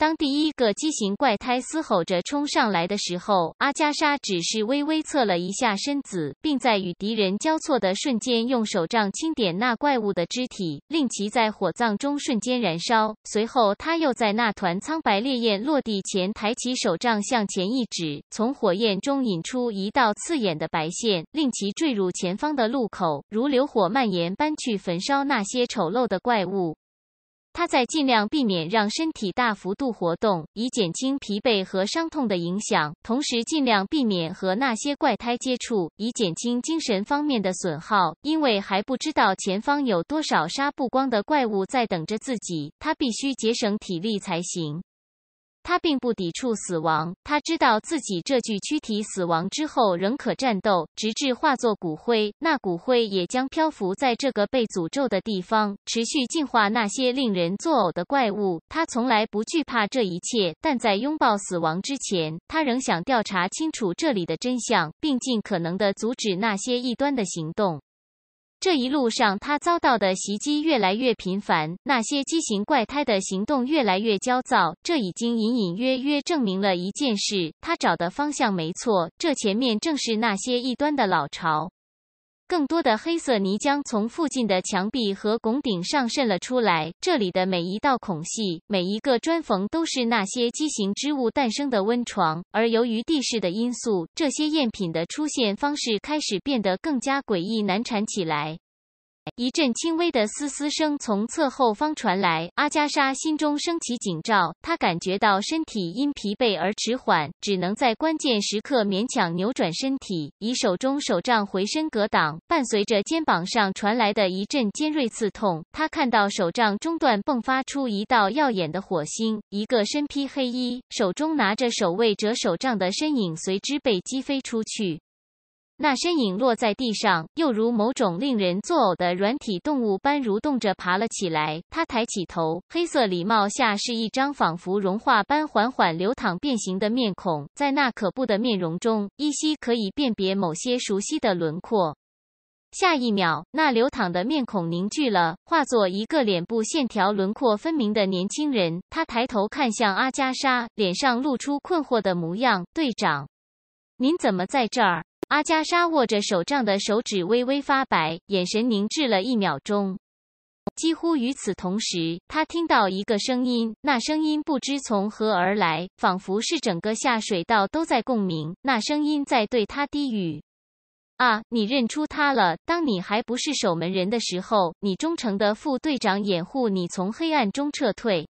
当第一个畸形怪胎嘶吼着冲上来的时候，阿加莎只是微微侧了一下身子，并在与敌人交错的瞬间，用手杖轻点那怪物的肢体，令其在火葬中瞬间燃烧。随后，他又在那团苍白烈焰落地前，抬起手杖向前一指，从火焰中引出一道刺眼的白线，令其坠入前方的路口，如流火蔓延般去焚烧那些丑陋的怪物。他在尽量避免让身体大幅度活动，以减轻疲惫和伤痛的影响；同时尽量避免和那些怪胎接触，以减轻精神方面的损耗。因为还不知道前方有多少杀不光的怪物在等着自己，他必须节省体力才行。他并不抵触死亡，他知道自己这具躯体死亡之后仍可战斗，直至化作骨灰，那骨灰也将漂浮在这个被诅咒的地方，持续进化那些令人作呕的怪物。他从来不惧怕这一切，但在拥抱死亡之前，他仍想调查清楚这里的真相，并尽可能的阻止那些异端的行动。这一路上，他遭到的袭击越来越频繁。那些畸形怪胎的行动越来越焦躁。这已经隐隐约约证明了一件事：他找的方向没错。这前面正是那些异端的老巢。更多的黑色泥浆从附近的墙壁和拱顶上渗了出来。这里的每一道孔隙、每一个砖缝，都是那些畸形之物诞生的温床。而由于地势的因素，这些赝品的出现方式开始变得更加诡异难产起来。一阵轻微的嘶嘶声从侧后方传来，阿加莎心中升起警兆。她感觉到身体因疲惫而迟缓，只能在关键时刻勉强扭转身体，以手中手杖回身格挡。伴随着肩膀上传来的一阵尖锐刺痛，她看到手杖中段迸发出一道耀眼的火星，一个身披黑衣、手中拿着守卫者手杖的身影随之被击飞出去。那身影落在地上，又如某种令人作呕的软体动物般蠕动着爬了起来。他抬起头，黑色礼帽下是一张仿佛融化般缓缓流淌、变形的面孔。在那可怖的面容中，依稀可以辨别某些熟悉的轮廓。下一秒，那流淌的面孔凝聚了，化作一个脸部线条轮廓分明的年轻人。他抬头看向阿加莎，脸上露出困惑的模样：“队长，您怎么在这儿？”阿加莎握着手杖的手指微微发白，眼神凝滞了一秒钟。几乎与此同时，她听到一个声音，那声音不知从何而来，仿佛是整个下水道都在共鸣。那声音在对她低语：“啊，你认出他了。当你还不是守门人的时候，你忠诚的副队长掩护你从黑暗中撤退，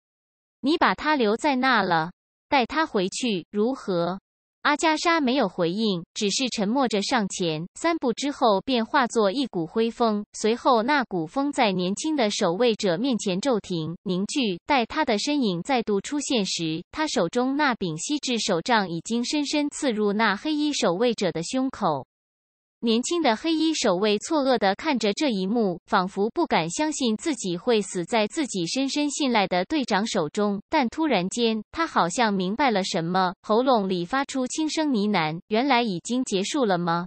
你把他留在那了。带他回去，如何？”阿加莎没有回应，只是沉默着上前三步之后，便化作一股灰风。随后，那股风在年轻的守卫者面前骤停，凝聚。待他的身影再度出现时，他手中那柄锡制手杖已经深深刺入那黑衣守卫者的胸口。年轻的黑衣守卫错愕地看着这一幕，仿佛不敢相信自己会死在自己深深信赖的队长手中。但突然间，他好像明白了什么，喉咙里发出轻声呢喃：“原来已经结束了吗？”“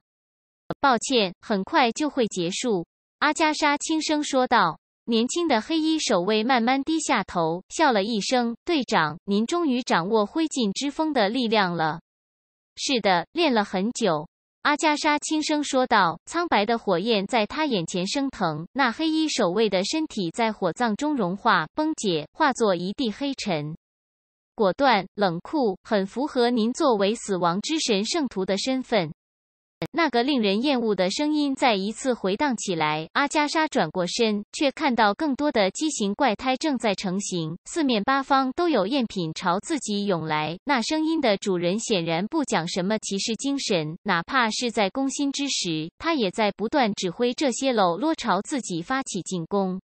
抱歉，很快就会结束。”阿加莎轻声说道。年轻的黑衣守卫慢慢低下头，笑了一声：“队长，您终于掌握灰烬之风的力量了。”“是的，练了很久。”阿加莎轻声说道：“苍白的火焰在他眼前升腾，那黑衣守卫的身体在火葬中融化、崩解，化作一地黑尘。果断、冷酷，很符合您作为死亡之神圣徒的身份。”那个令人厌恶的声音再一次回荡起来。阿加莎转过身，却看到更多的畸形怪胎正在成型，四面八方都有赝品朝自己涌来。那声音的主人显然不讲什么骑士精神，哪怕是在攻心之时，他也在不断指挥这些喽啰朝自己发起进攻。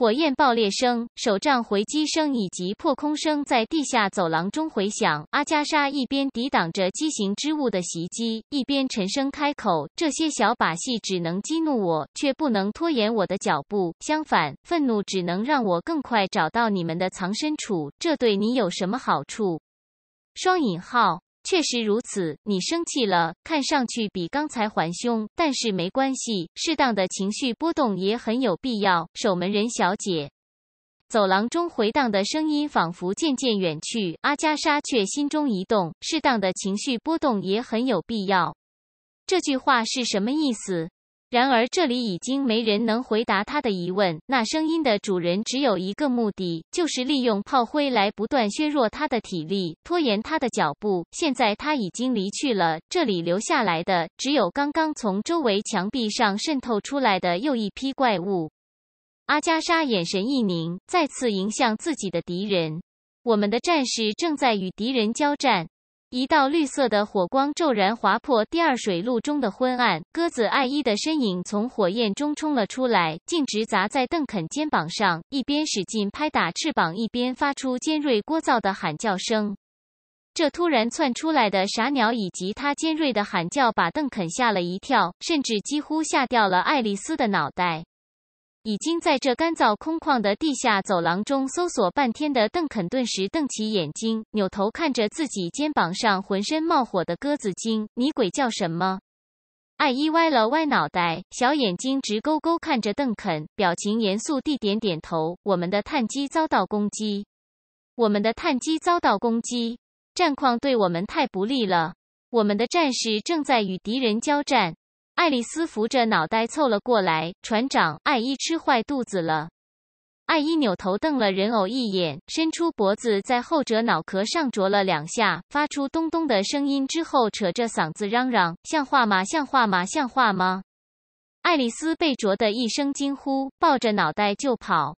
火焰爆裂声、手杖回击声以及破空声在地下走廊中回响。阿加莎一边抵挡着畸形之物的袭击，一边沉声开口：“这些小把戏只能激怒我，却不能拖延我的脚步。相反，愤怒只能让我更快找到你们的藏身处。这对你有什么好处？”双引号确实如此，你生气了，看上去比刚才还凶。但是没关系，适当的情绪波动也很有必要。守门人小姐，走廊中回荡的声音仿佛渐渐远去。阿加莎却心中一动，适当的情绪波动也很有必要。这句话是什么意思？然而，这里已经没人能回答他的疑问。那声音的主人只有一个目的，就是利用炮灰来不断削弱他的体力，拖延他的脚步。现在他已经离去了，这里留下来的只有刚刚从周围墙壁上渗透出来的又一批怪物。阿加莎眼神一凝，再次迎向自己的敌人。我们的战士正在与敌人交战。一道绿色的火光骤然划破第二水路中的昏暗，鸽子爱伊的身影从火焰中冲了出来，径直砸在邓肯肩膀上，一边使劲拍打翅膀，一边发出尖锐聒噪的喊叫声。这突然窜出来的傻鸟以及它尖锐的喊叫，把邓肯吓了一跳，甚至几乎吓掉了爱丽丝的脑袋。已经在这干燥空旷的地下走廊中搜索半天的邓肯顿时瞪起眼睛，扭头看着自己肩膀上浑身冒火的鸽子精：“你鬼叫什么？”艾伊歪了歪脑袋，小眼睛直勾勾看着邓肯，表情严肃地点点头：“我们的探击遭到攻击，我们的探击遭到攻击，战况对我们太不利了。我们的战士正在与敌人交战。”爱丽丝扶着脑袋凑了过来，船长，爱伊吃坏肚子了。爱伊扭头瞪了人偶一眼，伸出脖子在后者脑壳上啄了两下，发出咚咚的声音，之后扯着嗓子嚷嚷：“像话吗？像话吗？像话吗？”爱丽丝被啄的一声惊呼，抱着脑袋就跑。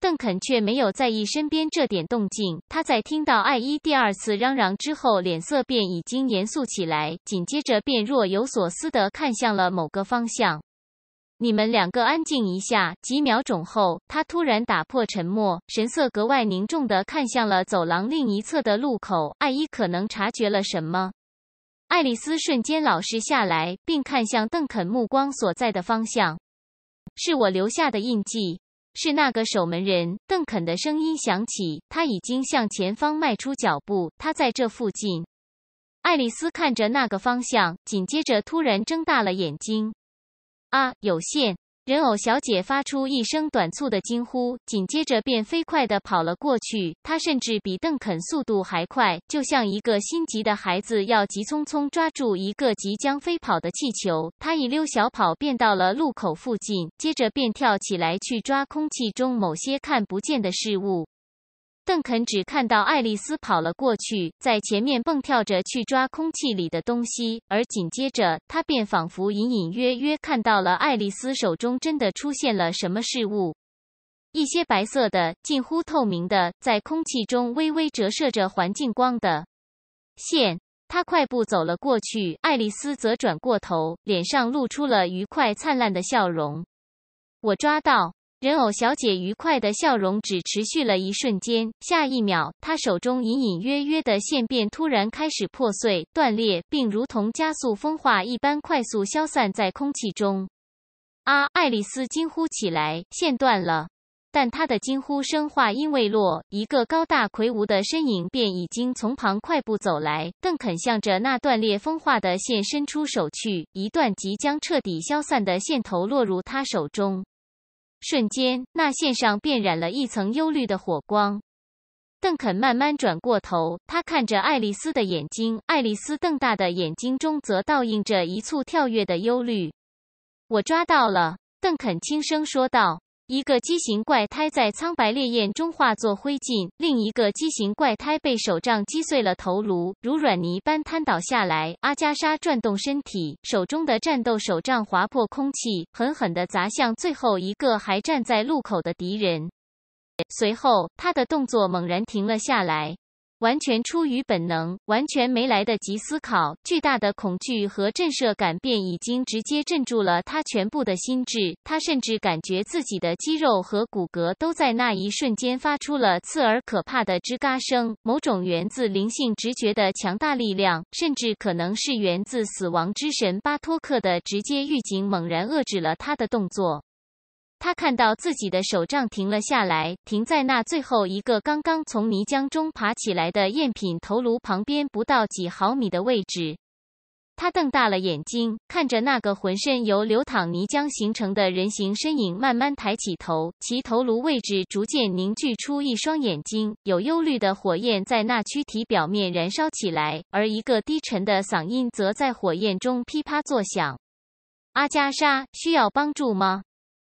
邓肯却没有在意身边这点动静。他在听到艾伊第二次嚷嚷之后，脸色便已经严肃起来，紧接着便若有所思地看向了某个方向。“你们两个安静一下。”几秒钟后，他突然打破沉默，神色格外凝重地看向了走廊另一侧的路口。艾伊可能察觉了什么，爱丽丝瞬间老实下来，并看向邓肯目光所在的方向。“是我留下的印记。”是那个守门人，邓肯的声音响起。他已经向前方迈出脚步。他在这附近。爱丽丝看着那个方向，紧接着突然睁大了眼睛。啊，有线。人偶小姐发出一声短促的惊呼，紧接着便飞快的跑了过去。她甚至比邓肯速度还快，就像一个心急的孩子要急匆匆抓住一个即将飞跑的气球。她一溜小跑便到了路口附近，接着便跳起来去抓空气中某些看不见的事物。邓肯只看到爱丽丝跑了过去，在前面蹦跳着去抓空气里的东西，而紧接着他便仿佛隐隐约约看到了爱丽丝手中真的出现了什么事物，一些白色的、近乎透明的，在空气中微微折射着环境光的线。他快步走了过去，爱丽丝则转过头，脸上露出了愉快灿烂的笑容：“我抓到。”人偶小姐愉快的笑容只持续了一瞬间，下一秒，她手中隐隐约约的线便突然开始破碎断裂，并如同加速风化一般快速消散在空气中。啊！爱丽丝惊呼起来：“线断了！”但她的惊呼声话音未落，一个高大魁梧的身影便已经从旁快步走来。邓肯向着那断裂风化的线伸出手去，一段即将彻底消散的线头落入他手中。瞬间，那线上便染了一层幽绿的火光。邓肯慢慢转过头，他看着爱丽丝的眼睛，爱丽丝瞪大的眼睛中则倒映着一簇跳跃的忧虑。我抓到了。”邓肯轻声说道。一个畸形怪胎在苍白烈焰中化作灰烬，另一个畸形怪胎被手杖击碎了头颅，如软泥般瘫倒下来。阿加莎转动身体，手中的战斗手杖划破空气，狠狠地砸向最后一个还站在路口的敌人。随后，他的动作猛然停了下来。完全出于本能，完全没来得及思考，巨大的恐惧和震慑感便已经直接镇住了他全部的心智。他甚至感觉自己的肌肉和骨骼都在那一瞬间发出了刺耳可怕的吱嘎声。某种源自灵性直觉的强大力量，甚至可能是源自死亡之神巴托克的直接预警，猛然遏制了他的动作。他看到自己的手杖停了下来，停在那最后一个刚刚从泥浆中爬起来的赝品头颅旁边不到几毫米的位置。他瞪大了眼睛，看着那个浑身由流淌泥浆形成的人形身影慢慢抬起头，其头颅位置逐渐凝聚出一双眼睛，有忧虑的火焰在那躯体表面燃烧起来，而一个低沉的嗓音则在火焰中噼啪作响。“阿加莎，需要帮助吗？”